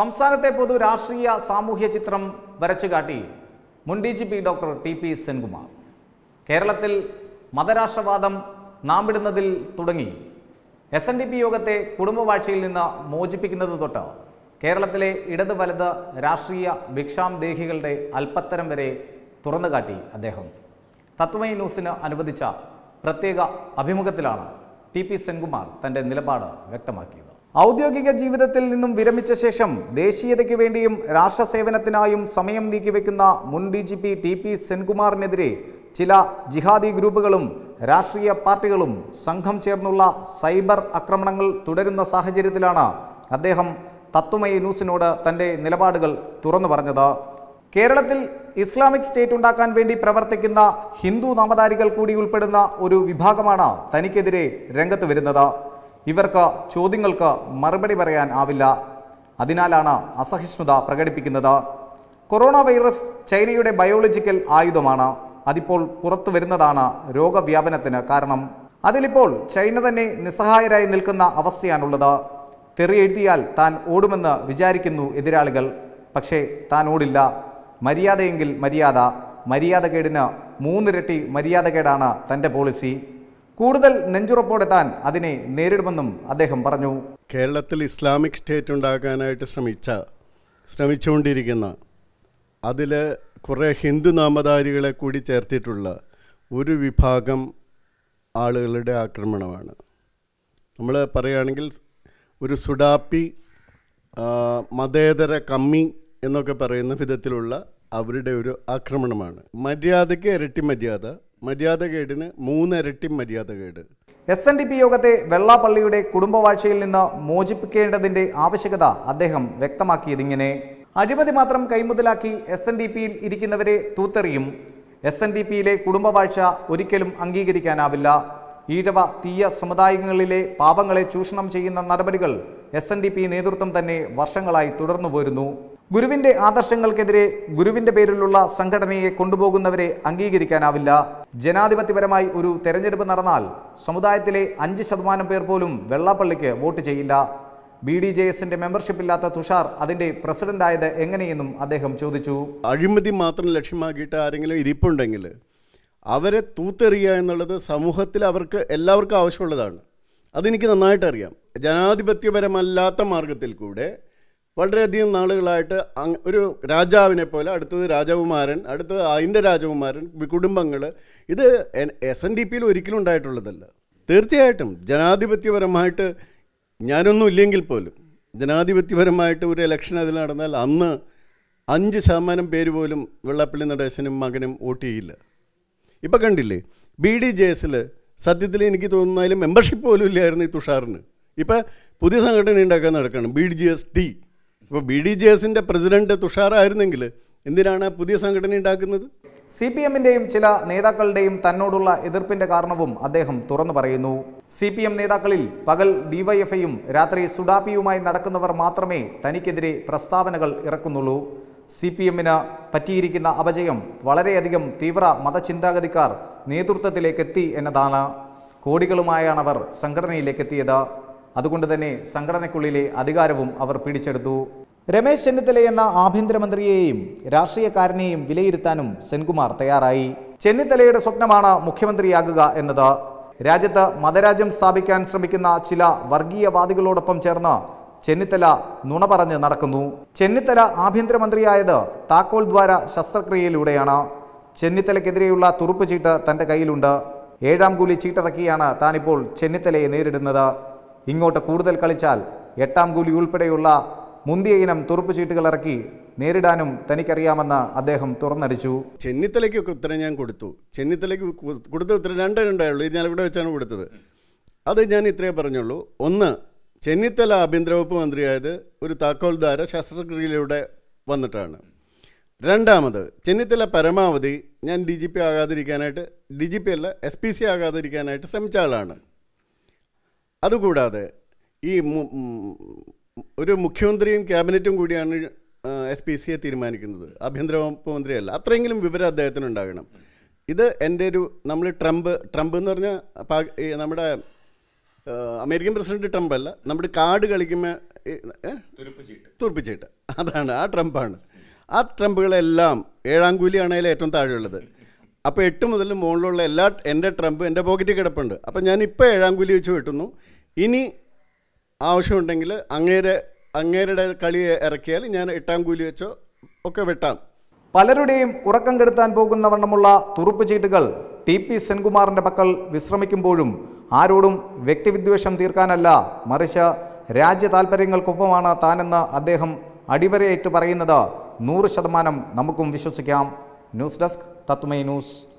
സംസ്ഥാനത്തെ പൊതു രാഷ്ട്രീയ സാമൂഹ്യ ചിത്രം വരച്ചു കാട്ടി മുൻ D G P doctor T P Senkumar കേരളത്തിൽ മതരാഷ്ട്രവാദം നാമ്പിടുന്നതിൽ തുടങ്ങി എസ് എൻ ഡി പി യോഗത്തെ കുടുംബവാഴ്ചയിൽ നിന്ന് മോചിപ്പിക്കുന്നത് തൊട്ട് കേരളത്തിലെ ഇടത് വലത് രാഷ്ട്രീയ ദേഹികളുടെ അല്പത്തരം വരെ തുറന്നു കാട്ടി അദ്ദേഹം തത്വമയി ന്യൂസിന് അനുവദിച്ച പ്രത്യേക അഭിമുഖത്തിലാണ് ടി പി സെൻകുമാർ തൻ്റെ നിലപാട് വ്യക്തമാക്കിയത് ഔദ്യോഗിക ജീവിതത്തിൽ നിന്നും വിരമിച്ച ശേഷം ദേശീയതയ്ക്ക് വേണ്ടിയും രാഷ്ട്ര സേവനത്തിനായും സമയം നീക്കിവെക്കുന്ന മുൻ D G P T P സെൻകുമാറിനെതിരെ ചില ജിഹാദി ഗ്രൂപ്പുകളും രാഷ്ട്രീയ പാർട്ടികളും സംഘം ചേർന്നുള്ള സൈബർ ആക്രമണങ്ങൾ തുടരുന്ന സാഹചര്യത്തിലാണ് അദ്ദേഹം തത്വമയി ന്യൂസിനോട് തൻ്റെ നിലപാടുകൾ തുറന്നു പറഞ്ഞത് കേരളത്തിൽ ഇസ്ലാമിക് സ്റ്റേറ്റ് ഉണ്ടാക്കാൻ വേണ്ടി പ്രവർത്തിക്കുന്ന ഹിന്ദു നാമധാരികൾ കൂടി ഉൾപ്പെടുന്ന ഒരു വിഭാഗമാണ് തനിക്കെതിരെ രംഗത്ത് വരുന്നത് ഇവർക്ക് ചോദ്യങ്ങൾക്ക് മറുപടി പറയാൻ ആവില്ല അതിനാലാണ് അസഹിഷ്ണുത പ്രകടിപ്പിക്കുന്നത് കൊറോണ വൈറസ് ചൈനയുടെ ബയോളജിക്കൽ ആയുധമാണ് അതിപ്പോൾ പുറത്തു വരുന്നതാണ് രോഗവ്യാപനത്തിന് കാരണം അതിലിപ്പോൾ ചൈന തന്നെ നിസ്സഹായരായി നിൽക്കുന്ന അവസ്ഥയാണുള്ളത് തെറി എഴുതിയാൽ താൻ ഓടുമെന്ന് വിചാരിക്കുന്നു എതിരാളികൾ പക്ഷേ താൻ ഓടില്ല മര്യാദയെങ്കിൽ മര്യാദ മര്യാദകേടിന് മൂന്നിരട്ടി മര്യാദകേടാണ് തൻ്റെ പോളിസി കൂടുതൽ നെഞ്ചുറപ്പോടെത്താൻ അതിനെ നേരിടുമെന്നും അദ്ദേഹം പറഞ്ഞു കേരളത്തിൽ ഇസ്ലാമിക് സ്റ്റേറ്റ് ഉണ്ടാക്കാനായിട്ട് ശ്രമിച്ച ശ്രമിച്ചുകൊണ്ടിരിക്കുന്ന അതിൽ കുറേ ഹിന്ദു നാമധാരികളെ കൂടി ചേർത്തിട്ടുള്ള ഒരു വിഭാഗം ആളുകളുടെ ആക്രമണമാണ് നമ്മൾ പറയുകയാണെങ്കിൽ ഒരു സുഡാപ്പി മതേതര കമ്മി എന്നൊക്കെ പറയുന്ന വിധത്തിലുള്ള അവരുടെ ഒരു ആക്രമണമാണ് മര്യാദയ്ക്ക് ഇരട്ടി മര്യാദ മര്യാദകേടിന് മൂന്നിരട്ടി മര്യാദകേട് എസ് എൻ ഡി പി യോഗത്തെ വെള്ളാപ്പള്ളിയുടെ കുടുംബവാഴ്ചയിൽ നിന്ന് മോചിപ്പിക്കേണ്ടതിന്റെ ആവശ്യകത അദ്ദേഹം വ്യക്തമാക്കിയതിങ്ങനെ അഴിമതി മാത്രം കൈമുതലാക്കി എസ് എൻ ഡി പിയിൽ ഇരിക്കുന്നവരെ തൂത്തെറിയും എസ് എൻ ഡി പിയിലെ കുടുംബവാഴ്ച ഒരിക്കലും അംഗീകരിക്കാനാവില്ല ഈഴവ തീയ സമുദായങ്ങളിലെ പാപങ്ങളെ ചൂഷണം ചെയ്യുന്ന നടപടികൾ എസ് എൻ ഡി പി നേതൃത്വം തന്നെ വർഷങ്ങളായി തുടർന്നു പോരുന്നു ഗുരുവിന്റെ ആദർശങ്ങൾക്കെതിരെ ഗുരുവിന്റെ പേരിലുള്ള സംഘടനയെ കൊണ്ടുപോകുന്നവരെ അംഗീകരിക്കാനാവില്ല ജനാധിപത്യപരമായി ഒരു തെരഞ്ഞെടുപ്പ് നടന്നാൽ സമുദായത്തിലെ അഞ്ച് ശതമാനം പേർ പോലും വെള്ളാപ്പള്ളിക്ക് വോട്ട് ചെയ്യില്ല ബി ഡി ജെ എസിന്റെ മെമ്പർഷിപ്പ് ഇല്ലാത്ത തുഷാർ അതിന്റെ ആയത് എങ്ങനെയെന്നും അദ്ദേഹം ചോദിച്ചു അഴിമതി മാത്രം ലക്ഷ്യമാക്കിയിട്ട് ആരെങ്കിലും ഇരിപ്പുണ്ടെങ്കിൽ അവരെ തൂത്തെറിയുക എന്നുള്ളത് സമൂഹത്തിൽ അവർക്ക് എല്ലാവർക്കും ആവശ്യമുള്ളതാണ് അതെനിക്ക് നന്നായിട്ടറിയാം ജനാധിപത്യപരമല്ലാത്ത മാർഗത്തിൽ കൂടെ വളരെയധികം നാളുകളായിട്ട് ഒരു രാജാവിനെ പോലെ അടുത്തത് രാജകുമാരൻ അടുത്തത് അതിൻ്റെ രാജകുമാരൻ കുടുംബങ്ങൾ ഇത് എസ് എൻ ഡി പിയിൽ ഒരിക്കലും ഉണ്ടായിട്ടുള്ളതല്ല തീർച്ചയായിട്ടും ജനാധിപത്യപരമായിട്ട് ഞാനൊന്നും ഇല്ലെങ്കിൽ പോലും ജനാധിപത്യപരമായിട്ട് ഒരു എലക്ഷൻ അതിൽ നടന്നാൽ അന്ന് അഞ്ച് ശതമാനം പേര് പോലും വെള്ളാപ്പള്ളി നടേശനും മകനും വോട്ട് ചെയ്യില്ല ഇപ്പം കണ്ടില്ലേ ബി ഡി ജെ എസിൽ സത്യത്തിൽ എനിക്ക് തോന്നുന്നതിൽ മെമ്പർഷിപ്പ് പോലും ഇല്ലായിരുന്നു ഈ തുഷാറിന് ഇപ്പം പുതിയ സംഘടന ഉണ്ടാക്കാൻ നടക്കണം B D G S T ഇപ്പോൾ ബി ഡി ജെ എസിൻ്റെ പ്രസിഡന്റ് തുഷാറായിരുന്നെങ്കിൽ എന്തിനാണ് പുതിയ സംഘടന ഉണ്ടാക്കുന്നത് സി പി എമ്മിൻ്റെയും ചില നേതാക്കളുടെയും തന്നോടുള്ള എതിർപ്പിൻ്റെ കാരണവും അദ്ദേഹം തുറന്നു പറയുന്നു സി പി എം നേതാക്കളിൽ പകൽ ഡിവൈഎഫ്ഐയും രാത്രി സുഡാപിയുമായി നടക്കുന്നവർ മാത്രമേ തനിക്കെതിരെ പ്രസ്താവനകൾ ഇറക്കുന്നുള്ളൂ സി പി എമ്മിന് പറ്റിയിരിക്കുന്ന അപജയം വളരെയധികം തീവ്ര മതചിന്താഗതിക്കാർ നേതൃത്വത്തിലേക്കെത്തി എന്നതാണ് കോടികളുമായാണ് അവർ സംഘടനയിലേക്കെത്തിയത് അതുകൊണ്ട് തന്നെ സംഘടനയ്ക്കുള്ളിലെ അധികാരവും അവർ പിടിച്ചെടുത്തു രമേശ് ചെന്നിത്തല എന്ന ആഭ്യന്തരമന്ത്രിയെയും രാഷ്ട്രീയക്കാരനെയും വിലയിരുത്താനും സെൻകുമാർ തയ്യാറായി ചെന്നിത്തലയുടെ സ്വപ്നമാണ് മുഖ്യമന്ത്രിയാകുക എന്നത് രാജ്യത്ത് മതരാജ്യം സ്ഥാപിക്കാൻ ശ്രമിക്കുന്ന ചില വർഗീയവാദികളോടൊപ്പം ചേർന്ന് ചെന്നിത്തല നുണ പറഞ്ഞ് നടക്കുന്നു ചെന്നിത്തല ആഭ്യന്തരമന്ത്രിയായത് താക്കോൽ ദ്വാര ശസ്ത്രക്രിയയിലൂടെയാണ് ചെന്നിത്തലക്കെതിരെയുള്ള തുറുപ്പ് ചീട്ട് തൻ്റെ കയ്യിലുണ്ട് ഏഴാം കൂലി ചീട്ടിറക്കിയാണ് താനിപ്പോൾ ചെന്നിത്തലയെ നേരിടുന്നത് ഇങ്ങോട്ട് കൂടുതൽ കളിച്ചാൽ എട്ടാം കൂലി ഉൾപ്പെടെയുള്ള മുന്തിയ ഇനം തുറുപ്പ് ചീട്ടുകൾ ഇറക്കി നേരിടാനും തനിക്കറിയാമെന്ന് അദ്ദേഹം തുറന്നടിച്ചു ചെന്നിത്തലയ്ക്കൊക്കെ ഉത്തരം ഞാൻ കൊടുത്തു ചെന്നിത്തലയ്ക്ക് കൊടുത്ത ഉത്തരം രണ്ടേ ഉണ്ടായുള്ളൂ ഇത് ഞാൻ ഇവിടെ വെച്ചാണ് കൊടുത്തത് അത് ഞാൻ ഇത്രയേ പറഞ്ഞുള്ളൂ ഒന്ന് ചെന്നിത്തല ആഭ്യന്തര വകുപ്പ് മന്ത്രിയായത് ഒരു താക്കോൽദാര ശസ്ത്രക്രിയയിലൂടെ വന്നിട്ടാണ് രണ്ടാമത് ചെന്നിത്തല പരമാവധി ഞാൻ ഡി ജി പി ആകാതിരിക്കാനായിട്ട് ഡി ജി പി അല്ല എസ് പി സി ആകാതിരിക്കാനായിട്ട് ശ്രമിച്ച ആളാണ് അതുകൂടാതെ ഈ ഒരു മുഖ്യമന്ത്രിയും ക്യാബിനറ്റും കൂടിയാണ് എസ് പി സിയെ തീരുമാനിക്കുന്നത് ആഭ്യന്തര വകുപ്പ് മന്ത്രിയല്ല അത്രയെങ്കിലും വിവരം അദ്ദേഹത്തിന് ഉണ്ടാകണം ഇത് എൻ്റെ ഒരു നമ്മൾ ട്രംപ് ട്രംപ് എന്ന് പറഞ്ഞാൽ നമ്മുടെ അമേരിക്കൻ പ്രസിഡന്റ് ട്രംപ് അല്ല നമ്മുടെ കാർഡ് കളിക്കുമ്പോൾ തുറപ്പിച്ചിട്ട് അതാണ് ആ ട്രംപാണ് ആ ട്രംപുകളെല്ലാം ഏഴാം കൂലിയാണതിൽ ഏറ്റവും താഴെയുള്ളത് അപ്പോൾ എട്ട് മുതൽ മുകളിലുള്ള എല്ലാ എൻ്റെ ട്രംപ് എൻ്റെ പോക്കറ്റിൽ കിടപ്പുണ്ട് അപ്പോൾ ഞാൻ ഇപ്പോൾ ഏഴാം കൂലി വെച്ച് വെട്ടുന്നു ഇനി ആവശ്യമുണ്ടെങ്കിൽ അങ്ങേരെ അങ്ങേരുടെ കളി ഇറക്കിയാൽ ഞാൻ എട്ടാം കൂലി വെച്ചോ ഒക്കെ വെട്ടാം പലരുടെയും ഉറക്കം കെടുത്താൻ പോകുന്ന വണ്ണമുള്ള തുറുപ്പ് ചീട്ടുകൾ ടി പി സെൻകുമാറിൻ്റെ പക്കൽ വിശ്രമിക്കുമ്പോഴും ആരോടും വ്യക്തിവിദ്വേഷം തീർക്കാനല്ല മറിച്ച് രാജ്യ താൽപ്പര്യങ്ങൾക്കൊപ്പമാണ് താനെന്ന് അദ്ദേഹം അടിവരയേറ്റ് പറയുന്നത് നൂറ് ശതമാനം നമുക്കും വിശ്വസിക്കാം ന്യൂസ് ഡെസ്ക് തത്മൈ ന്യൂസ്